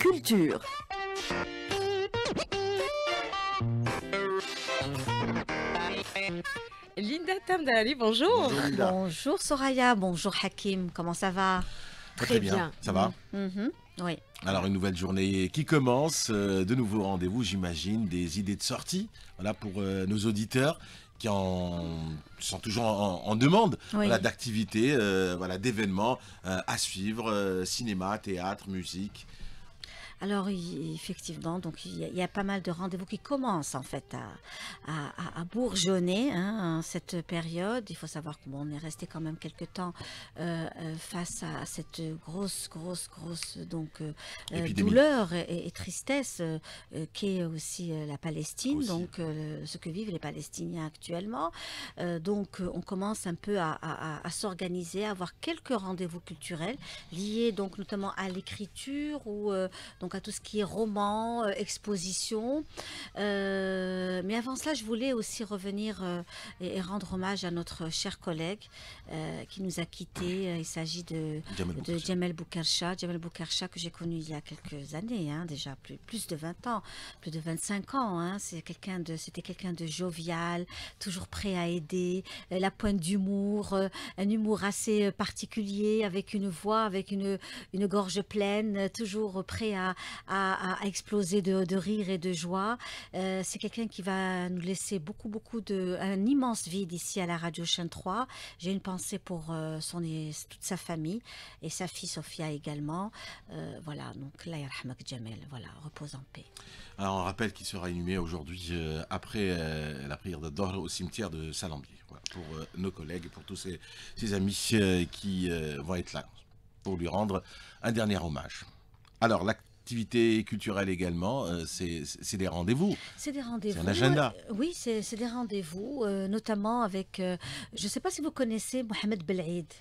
Culture. Linda Tamdali, bonjour. Bonjour Soraya, bonjour Hakim, comment ça va Très, bien. Ça va mm-hmm. Oui. Alors une nouvelle journée qui commence, euh, de nouveaux rendez-vous, j'imagine, des idées de sortie, voilà pour euh, nos auditeurs qui sont toujours en, demande voilà, d'activités, euh, voilà, d'événements euh, à suivre, euh, cinéma, théâtre, musique. Alors effectivement, donc il y, a, pas mal de rendez-vous qui commencent en fait à, bourgeonner hein, en cette période. Il faut savoir qu'on est resté quand même quelques temps euh, euh, face à cette grosse, grosse, grosse donc euh, douleur et, tristesse qui qu'est aussi la Palestine, donc ce que vivent les Palestiniens actuellement. donc on commence un peu à, s'organiser, à avoir quelques rendez-vous culturels liés donc notamment à l'écriture ou donc à tout ce qui est roman, euh, exposition. Euh, mais avant cela, je voulais aussi revenir euh, et, rendre hommage à notre cher collègue qui nous a quittés. Il s'agit de Jamel Boukarcha. Jamel Boukarcha que j'ai connu il y a quelques années, hein, déjà plus, plus de 20 ans, plus de 25 ans. Hein. C'est quelqu'un de, c'était quelqu'un de jovial, toujours prêt à aider, la pointe d'humour, un humour assez particulier, avec une voix, avec une, une gorge pleine, toujours prêt à, à, exploser de, rire et de joie. Euh, c'est quelqu'un qui va nous laisser beaucoup, beaucoup de. un immense vide ici à la radio Chaîne 3. J'ai une pensée pour euh, toute sa famille et sa fille Sophia également. Euh, voilà, donc là, Jamel, voilà, repose en paix. Alors, on rappelle qu'il sera inhumé aujourd'hui après la prière d'Ador au cimetière de Salambier. Voilà, pour nos collègues, pour tous ses, ses amis qui vont être là pour lui rendre un dernier hommage. Alors, l'acte activités culturelles également, euh, c'est des rendez-vous. C'est des rendez-vous. un agenda. Euh, oui, c'est des rendez-vous, euh, notamment avec, je ne sais pas si vous connaissez Mohamed Belaid.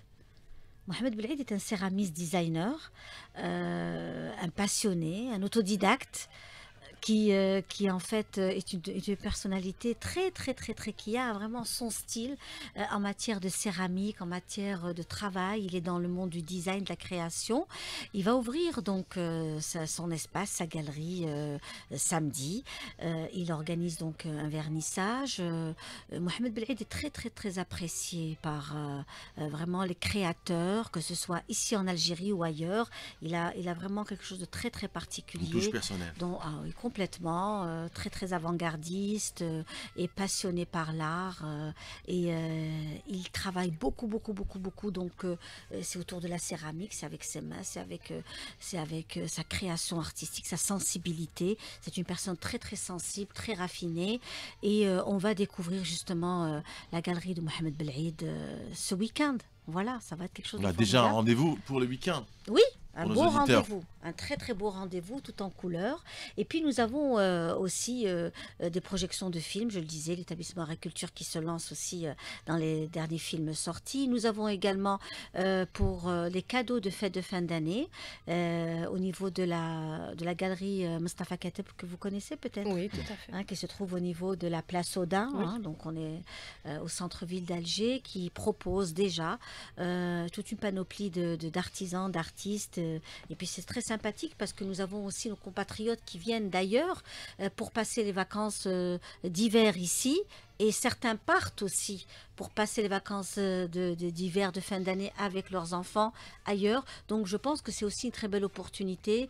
Mohamed Belaid est un céramiste designer, un passionné, un autodidacte qui, euh, qui en fait euh, est une, personnalité très, très, très, très, qui a vraiment son style euh, en matière de céramique, en matière de travail. Il est dans le monde du design, de la création. Il va ouvrir donc son espace, sa galerie samedi. il organise donc un vernissage. Mohamed Belaïd est très, très, très apprécié par vraiment les créateurs, que ce soit ici en Algérie ou ailleurs. Il a, il a vraiment quelque chose de très, très particulier. Une touche personnelle. Ah complètement, euh, très très avant-gardiste euh, et passionné par l'art. Euh, et il travaille beaucoup beaucoup beaucoup beaucoup. Donc c'est autour de la céramique, c'est avec ses mains, c'est avec c'est avec sa création artistique, sa sensibilité. C'est une personne très très sensible, très raffinée. Et on va découvrir justement la galerie de Mohamed Belaïd ce week-end. Voilà, ça va être quelque chose. On a déjà un rendez-vous pour le week-end. Oui, un beau rendez-vous, un très très beau rendez-vous tout en couleurs. Et puis nous avons euh, aussi euh, euh, des projections de films, je le disais, l'établissement Agriculture qui se lance aussi dans les derniers films sortis. Nous avons également pour les cadeaux de fête de fin d'année au niveau de la, de la galerie Mustafa Kateb que vous connaissez peut-être. Oui, tout à fait. Hein, qui se trouve au niveau de la place Odin, hein. donc on est au centre-ville d'Alger, qui propose déjà toute une panoplie d'artisans, de, de, d'artistes euh, et puis c'est très sympathique parce que nous avons aussi nos compatriotes qui viennent d'ailleurs euh, pour passer les vacances euh, d'hiver ici et certains partent aussi pour passer les vacances d'hiver, de, fin d'année avec leurs enfants ailleurs. Donc je pense que c'est aussi une très belle opportunité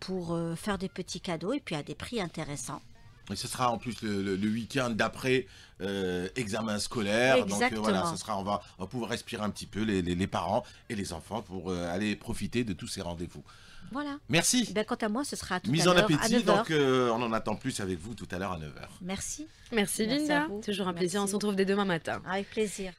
pour faire des petits cadeaux et puis à des prix intéressants. Et ce sera en plus le, week-end d'après euh, examen scolaire. Donc euh, voilà, ce sera, on, va, on va pouvoir respirer un petit peu les, les, parents et les enfants pour euh, aller profiter de tous ces rendez-vous. Voilà. Merci. Eh ben, quant à moi, ce sera à tout Mise à en appétit, donc on en attend plus avec vous tout à l'heure à 9h. Merci. Merci, Merci Linda. Toujours un plaisir, on se retrouve dès demain matin. Avec plaisir.